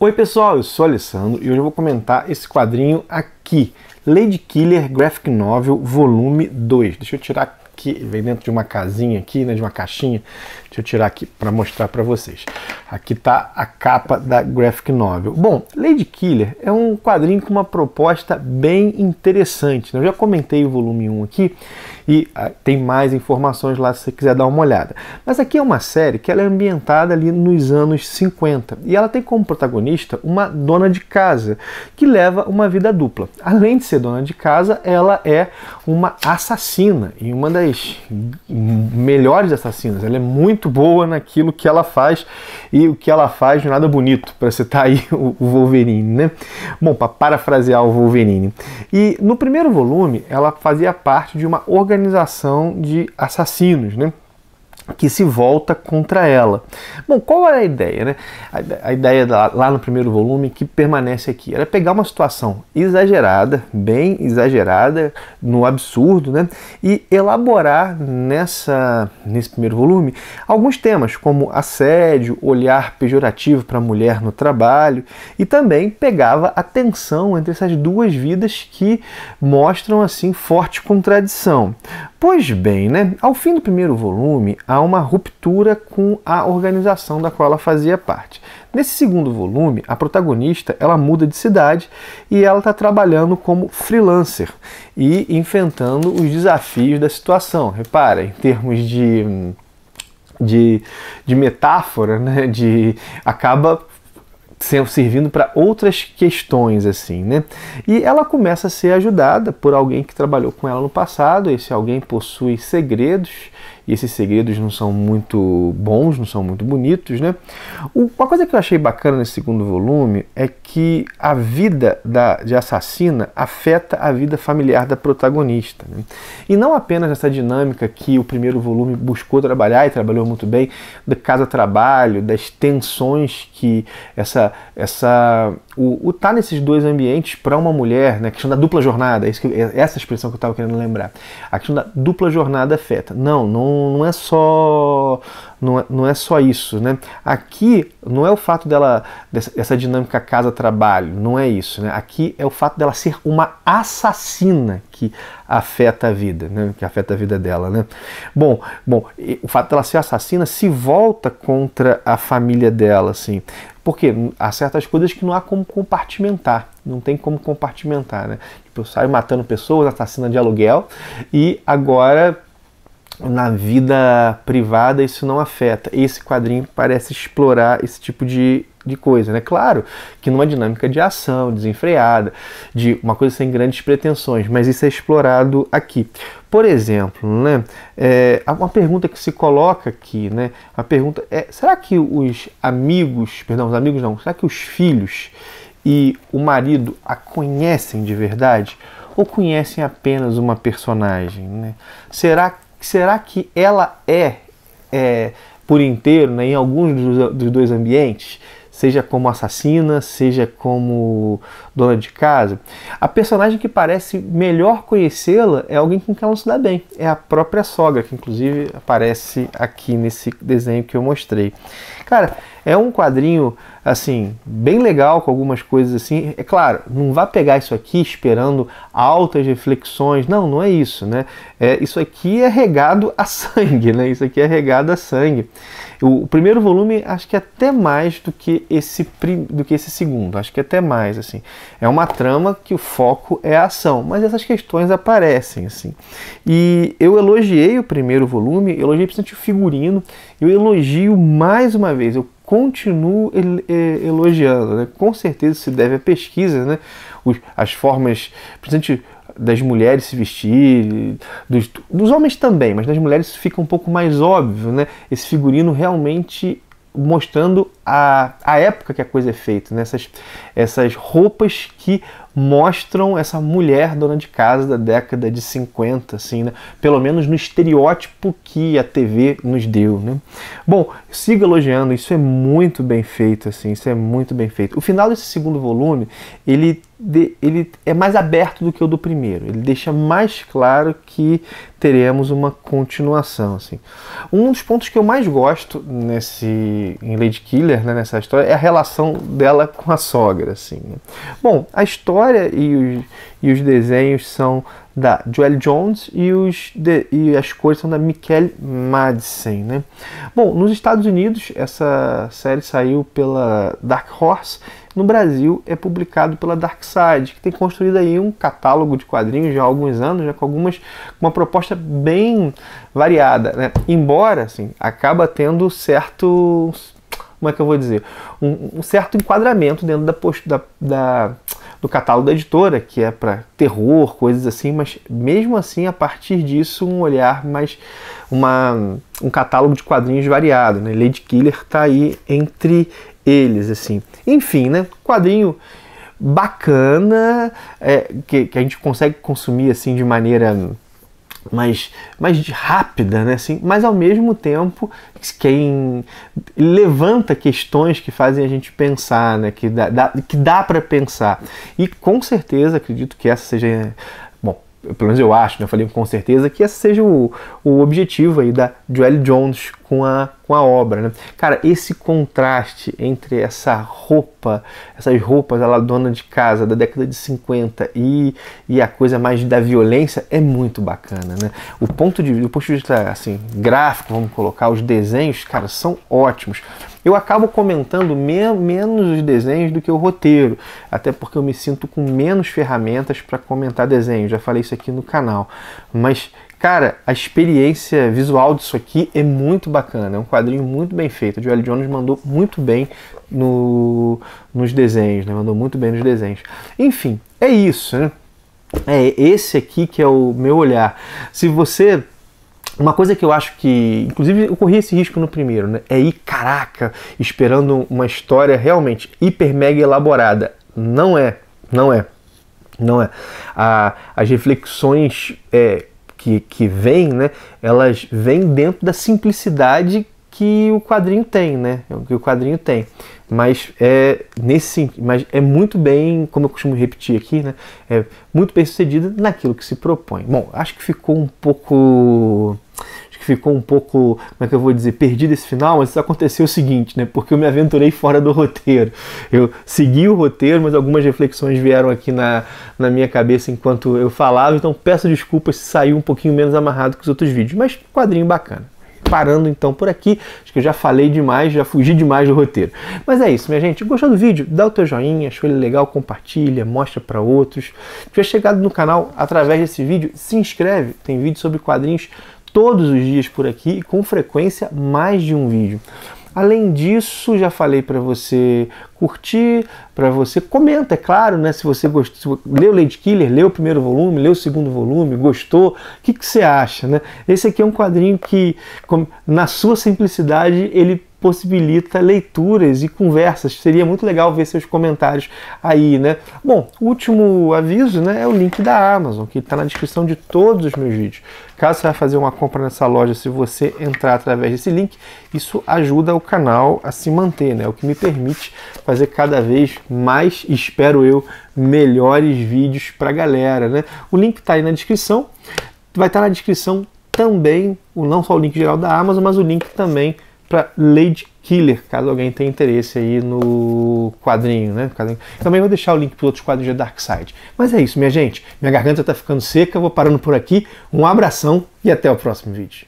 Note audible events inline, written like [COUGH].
Oi pessoal, eu sou Alessandro e hoje eu vou comentar esse quadrinho aqui, Lady Killer Graphic Novel Volume 2. Deixa eu tirar aqui, vem dentro de uma casinha aqui, né, de uma caixinha. Deixa eu tirar aqui para mostrar para vocês. Aqui está a capa da graphic novel. Bom, Lady Killer é um quadrinho com uma proposta bem interessante. Né? Eu já comentei o volume 1 aqui e ah, tem mais informações lá se você quiser dar uma olhada. Mas aqui é uma série que ela é ambientada ali nos anos 50 e ela tem como protagonista uma dona de casa que leva uma vida dupla. Além de ser dona de casa, ela é uma assassina e uma das melhores assassinas. Ela é muito boa naquilo que ela faz e o que ela faz não é nada bonito, para citar aí [LAUGHS] o, o Wolverine, né? Bom, para parafrasear o Wolverine. E no primeiro volume, ela fazia parte de uma organização de assassinos, né? que se volta contra ela. Bom, qual era é a ideia? Né? A, ideia lá no primeiro volume que permanece aqui era pegar uma situação exagerada, bem exagerada, no absurdo, né? e elaborar nessa, nesse primeiro volume alguns temas como assédio, olhar pejorativo para a mulher no trabalho e também pegava a tensão entre essas duas vidas que mostram assim forte contradição. Pois bem, né? ao fim do primeiro volume, há uma ruptura com a organização da qual ela fazia parte. Nesse segundo volume, a protagonista ela muda de cidade e ela está trabalhando como freelancer e enfrentando os desafios da situação. Repara, em termos de de, de metáfora, né? De acaba servindo para outras questões assim, né? E ela começa a ser ajudada por alguém que trabalhou com ela no passado, esse alguém possui segredos e esses segredos não são muito bons, não são muito bonitos, né? Uma coisa que eu achei bacana nesse segundo volume é que a vida da, de assassina afeta a vida familiar da protagonista. Né? E não apenas essa dinâmica que o primeiro volume buscou trabalhar e trabalhou muito bem, da casa-trabalho, das tensões que essa. essa o estar tá nesses dois ambientes para uma mulher, né? a questão da dupla jornada, é que, é essa expressão que eu estava querendo lembrar. A questão da dupla jornada afeta. Não, não não, é só não é, não é só isso, né? Aqui não é o fato dela dessa dinâmica casa-trabalho, não é isso, né? Aqui é o fato dela ser uma assassina que afeta a vida, né? Que afeta a vida dela, né? Bom, bom, o fato dela ser assassina se volta contra a família dela, assim, porque há certas coisas que não há como compartimentar, não tem como compartimentar, né? Tipo, eu saio matando pessoas, assassina de aluguel e agora na vida privada isso não afeta. Esse quadrinho parece explorar esse tipo de, de coisa, né? Claro que numa dinâmica de ação desenfreada, de uma coisa sem grandes pretensões, mas isso é explorado aqui. Por exemplo, né? É, uma pergunta que se coloca aqui, né? A pergunta é: será que os amigos, perdão, os amigos não, será que os filhos e o marido a conhecem de verdade? Ou conhecem apenas uma personagem? Né? Será será que ela é, é por inteiro né, em alguns dos, dos dois ambientes? seja como assassina, seja como dona de casa. A personagem que parece melhor conhecê-la é alguém com quem ela não se dá bem. É a própria sogra, que inclusive aparece aqui nesse desenho que eu mostrei. Cara, é um quadrinho, assim, bem legal, com algumas coisas assim. É claro, não vá pegar isso aqui esperando altas reflexões. Não, não é isso, né? É, isso aqui é regado a sangue, né? Isso aqui é regado a sangue. O, o primeiro volume, acho que é até mais do que, esse, do que esse segundo. Acho que é até mais, assim. É uma trama que o foco é a ação. Mas essas questões aparecem, assim. E eu elogiei o primeiro volume, elogiei bastante o figurino. Eu elogio mais uma vez, eu continuo elogiando. Né? Com certeza se deve à pesquisa, né? as formas, principalmente das mulheres se vestir, dos, dos homens também, mas das mulheres fica um pouco mais óbvio, né? Esse figurino realmente mostrando a, a época que a coisa é feita, né? essas, essas roupas que mostram essa mulher dona de casa da década de 50, assim, né? pelo menos no estereótipo que a TV nos deu. Né? Bom, siga elogiando, isso é muito bem feito, assim, isso é muito bem feito. O final desse segundo volume, ele, ele é mais aberto do que o do primeiro, ele deixa mais claro que teremos uma continuação, assim. Um dos pontos que eu mais gosto nesse em Lady Killer, né, nessa história, é a relação dela com a sogra, assim. Né? Bom, a história história e os, e os desenhos são da Joel Jones e, os de, e as cores são da Michelle Madsen. Né? Bom, nos Estados Unidos essa série saiu pela Dark Horse, no Brasil é publicado pela Dark Side, que tem construído aí um catálogo de quadrinhos já há alguns anos, já com algumas uma proposta bem variada, né? Embora assim, acaba tendo certo como é que eu vou dizer, um, um certo enquadramento dentro da, da, da, do catálogo da editora, que é para terror, coisas assim, mas mesmo assim, a partir disso, um olhar mais, uma, um catálogo de quadrinhos variado, né? Lady Killer está aí entre eles, assim. Enfim, né, quadrinho bacana, é, que, que a gente consegue consumir, assim, de maneira mais, mais rápida, né? Assim, mas ao mesmo tempo, quem levanta questões que fazem a gente pensar, né? Que dá, dá que dá para pensar. E com certeza acredito que essa seja pelo menos eu acho, né? Eu falei com certeza que esse seja o, o objetivo aí da Joelle Jones com a, com a obra. Né? Cara, esse contraste entre essa roupa, essas roupas ela dona de casa da década de 50 e, e a coisa mais da violência é muito bacana. Né? O ponto de, o ponto de vista assim, gráfico, vamos colocar, os desenhos, cara, são ótimos. Eu acabo comentando me menos os desenhos do que o roteiro, até porque eu me sinto com menos ferramentas para comentar desenhos. Já falei isso aqui no canal. Mas Cara, a experiência visual disso aqui é muito bacana, é um quadrinho muito bem feito. O Joel Jones mandou muito bem no, nos desenhos, né? Mandou muito bem nos desenhos. Enfim, é isso, né? É esse aqui que é o meu olhar. Se você uma coisa que eu acho que, inclusive, eu corri esse risco no primeiro, né? É ir, caraca, esperando uma história realmente hiper mega elaborada. Não é, não é, não é. Ah, as reflexões é, que, que vêm, né, elas vêm dentro da simplicidade que o quadrinho tem, né? Que o quadrinho tem. Mas é nesse, mas é muito bem, como eu costumo repetir aqui, né? É muito bem sucedido naquilo que se propõe. Bom, acho que ficou um pouco que ficou um pouco, como é que eu vou dizer, perdido esse final, mas aconteceu o seguinte, né? Porque eu me aventurei fora do roteiro. Eu segui o roteiro, mas algumas reflexões vieram aqui na, na minha cabeça enquanto eu falava, então peço desculpas se saiu um pouquinho menos amarrado que os outros vídeos, mas quadrinho bacana parando então por aqui. Acho que eu já falei demais, já fugi demais do roteiro. Mas é isso, minha gente. Gostou do vídeo? Dá o teu joinha, achou ele legal, compartilha, mostra para outros. Se tiver chegado no canal através desse vídeo, se inscreve. Tem vídeo sobre quadrinhos todos os dias por aqui e com frequência mais de um vídeo. Além disso, já falei para você curtir, para você. Comenta, é claro, né? Se você gostou, se leu Lady Killer, leu o primeiro volume, leu o segundo volume, gostou, o que, que você acha, né? Esse aqui é um quadrinho que, na sua simplicidade, ele possibilita leituras e conversas. Seria muito legal ver seus comentários aí, né? Bom, último aviso né, é o link da Amazon, que está na descrição de todos os meus vídeos. Caso você vá fazer uma compra nessa loja, se você entrar através desse link, isso ajuda o canal a se manter, né? O que me permite fazer cada vez mais, espero eu, melhores vídeos para a galera. Né? O link está aí na descrição. Vai estar tá na descrição também, não só o link geral da Amazon, mas o link também para Lady Killer, caso alguém tenha interesse aí no quadrinho, né? Também vou deixar o link para outros quadrinhos da Dark Side. Mas é isso, minha gente. Minha garganta está ficando seca, vou parando por aqui. Um abração e até o próximo vídeo.